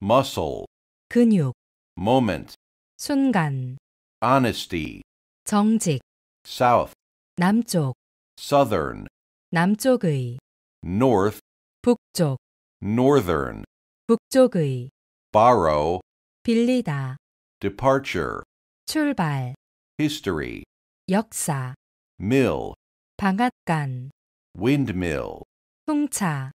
muscle, 근육, moment, 순간, honesty, 정직, south, 남쪽, southern, 남쪽의, north, 북쪽, northern, 북쪽의, borrow, 빌리다, departure, 출발, history, 역사, mill, 방앗간, windmill, 풍차,